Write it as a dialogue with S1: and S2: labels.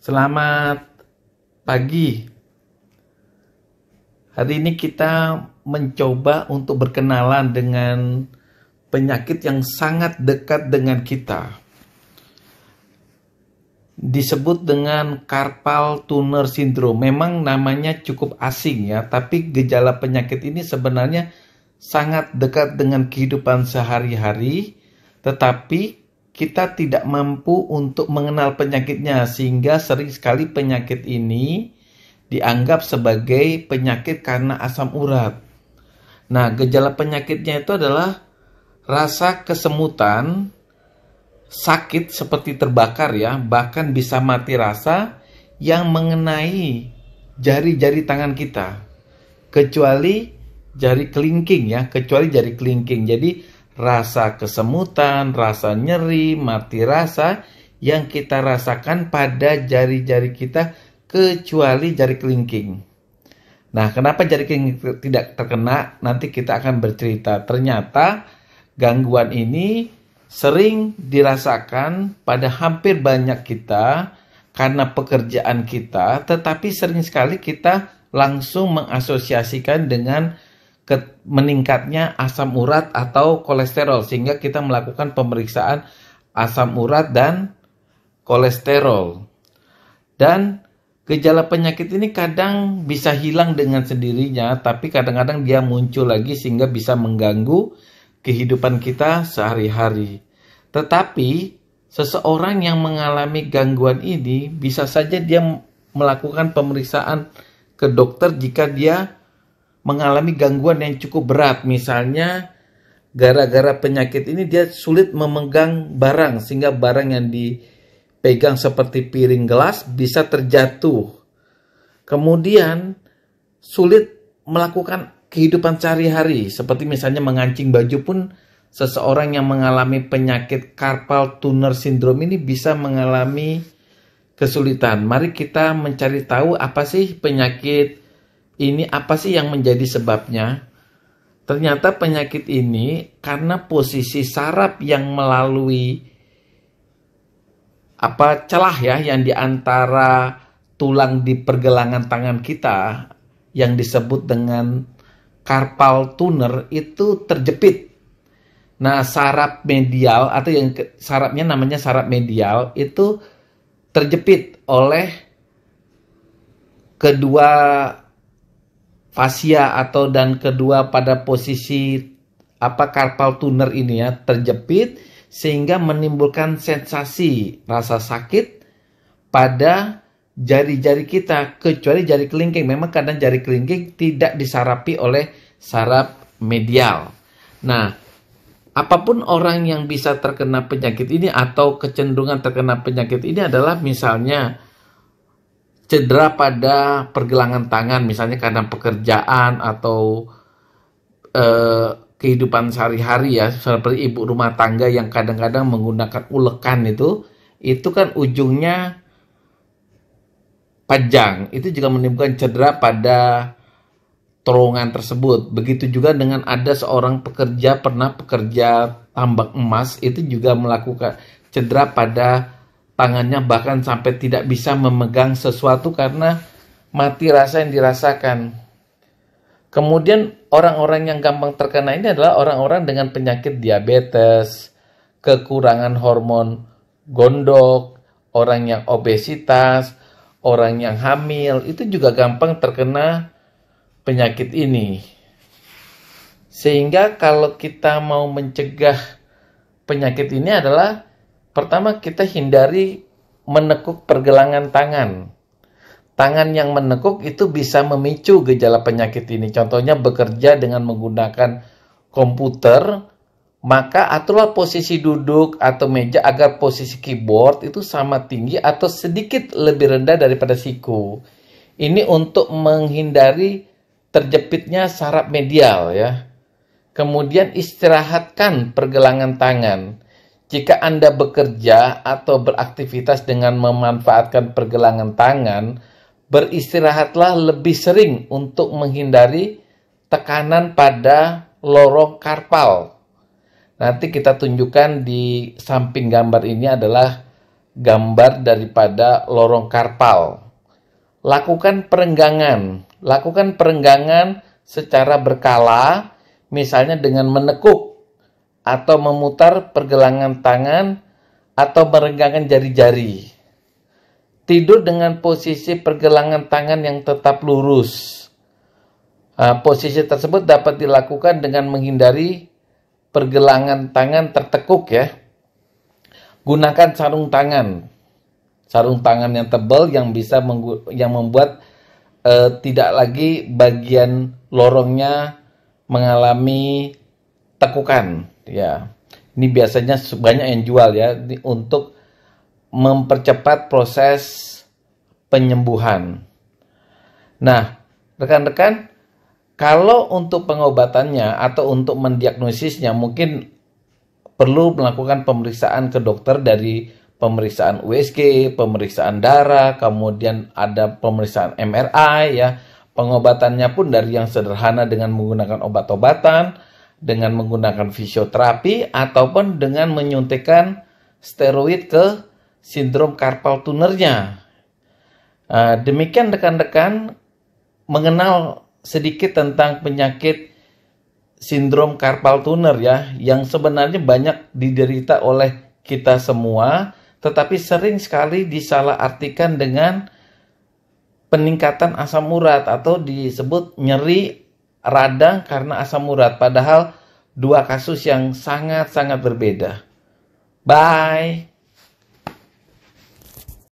S1: Selamat pagi. Hari ini kita mencoba untuk berkenalan dengan penyakit yang sangat dekat dengan kita. Disebut dengan carpal tunnel syndrome. Memang namanya cukup asing ya, tapi gejala penyakit ini sebenarnya sangat dekat dengan kehidupan sehari-hari, tetapi kita tidak mampu untuk mengenal penyakitnya sehingga sering sekali penyakit ini dianggap sebagai penyakit karena asam urat. Nah, gejala penyakitnya itu adalah rasa kesemutan, sakit seperti terbakar ya, bahkan bisa mati rasa yang mengenai jari-jari tangan kita. Kecuali jari kelingking ya, kecuali jari kelingking. Jadi rasa kesemutan, rasa nyeri, mati rasa yang kita rasakan pada jari-jari kita kecuali jari kelingking. Nah, kenapa jari kelingking tidak terkena? Nanti kita akan bercerita. Ternyata gangguan ini sering dirasakan pada hampir banyak kita karena pekerjaan kita, tetapi sering sekali kita langsung mengasosiasikan dengan meningkatnya asam urat atau kolesterol sehingga kita melakukan pemeriksaan asam urat dan kolesterol. Dan gejala penyakit ini kadang bisa hilang dengan sendirinya, tapi kadang-kadang dia muncul lagi sehingga bisa mengganggu kehidupan kita sehari-hari. Tetapi seseorang yang mengalami gangguan ini bisa saja dia melakukan pemeriksaan ke dokter jika dia mengalami gangguan yang cukup berat. Misalnya gara-gara penyakit ini dia sulit memegang barang sehingga barang yang dipegang seperti piring gelas bisa terjatuh. Kemudian sulit melakukan kehidupan sehari-hari seperti misalnya mengancing baju pun seseorang yang mengalami penyakit carpal tunnel syndrome ini bisa mengalami kesulitan. Mari kita mencari tahu apa sih penyakit ini apa sih yang menjadi sebabnya? Ternyata penyakit ini karena posisi saraf yang melalui apa celah ya yang di antara tulang di pergelangan tangan kita yang disebut dengan carpal tuner itu terjepit. Nah, saraf medial atau yang sarafnya namanya saraf medial itu terjepit oleh kedua fasia atau dan kedua pada posisi apa carpal tuner ini ya terjepit sehingga menimbulkan sensasi rasa sakit pada jari-jari kita kecuali jari kelingking memang kadang jari kelingking tidak disarapi oleh saraf medial. Nah, apapun orang yang bisa terkena penyakit ini atau kecenderungan terkena penyakit ini adalah misalnya cedera pada pergelangan tangan misalnya karena pekerjaan atau eh, kehidupan sehari-hari ya seperti ibu rumah tangga yang kadang-kadang menggunakan ulekan itu itu kan ujungnya panjang itu juga menimbulkan cedera pada terowongan tersebut begitu juga dengan ada seorang pekerja pernah pekerja tambak emas itu juga melakukan cedera pada tangannya bahkan sampai tidak bisa memegang sesuatu karena mati rasa yang dirasakan. Kemudian orang-orang yang gampang terkena ini adalah orang-orang dengan penyakit diabetes, kekurangan hormon gondok, orang yang obesitas, orang yang hamil, itu juga gampang terkena penyakit ini. Sehingga kalau kita mau mencegah penyakit ini adalah Pertama, kita hindari menekuk pergelangan tangan. Tangan yang menekuk itu bisa memicu gejala penyakit ini. Contohnya bekerja dengan menggunakan komputer, maka aturlah posisi duduk atau meja agar posisi keyboard itu sama tinggi atau sedikit lebih rendah daripada siku. Ini untuk menghindari terjepitnya saraf medial ya. Kemudian istirahatkan pergelangan tangan jika Anda bekerja atau beraktivitas dengan memanfaatkan pergelangan tangan, beristirahatlah lebih sering untuk menghindari tekanan pada lorong karpal. Nanti kita tunjukkan di samping gambar ini adalah gambar daripada lorong karpal. Lakukan perenggangan. Lakukan perenggangan secara berkala, misalnya dengan menekuk atau memutar pergelangan tangan atau merenggangkan jari-jari. Tidur dengan posisi pergelangan tangan yang tetap lurus. Posisi tersebut dapat dilakukan dengan menghindari pergelangan tangan tertekuk ya. Gunakan sarung tangan. Sarung tangan yang tebal yang bisa yang membuat uh, tidak lagi bagian lorongnya mengalami tekukan ya ini biasanya banyak yang jual ya untuk mempercepat proses penyembuhan. Nah, rekan-rekan, kalau untuk pengobatannya atau untuk mendiagnosisnya mungkin perlu melakukan pemeriksaan ke dokter dari pemeriksaan USG, pemeriksaan darah, kemudian ada pemeriksaan MRI ya. Pengobatannya pun dari yang sederhana dengan menggunakan obat-obatan dengan menggunakan fisioterapi ataupun dengan menyuntikkan steroid ke sindrom carpal tunernya. Eh, demikian rekan-rekan mengenal sedikit tentang penyakit sindrom carpal tuner ya, yang sebenarnya banyak diderita oleh kita semua, tetapi sering sekali disalahartikan dengan peningkatan asam urat atau disebut nyeri radang karena asam urat. Padahal dua kasus yang sangat-sangat berbeda. Bye.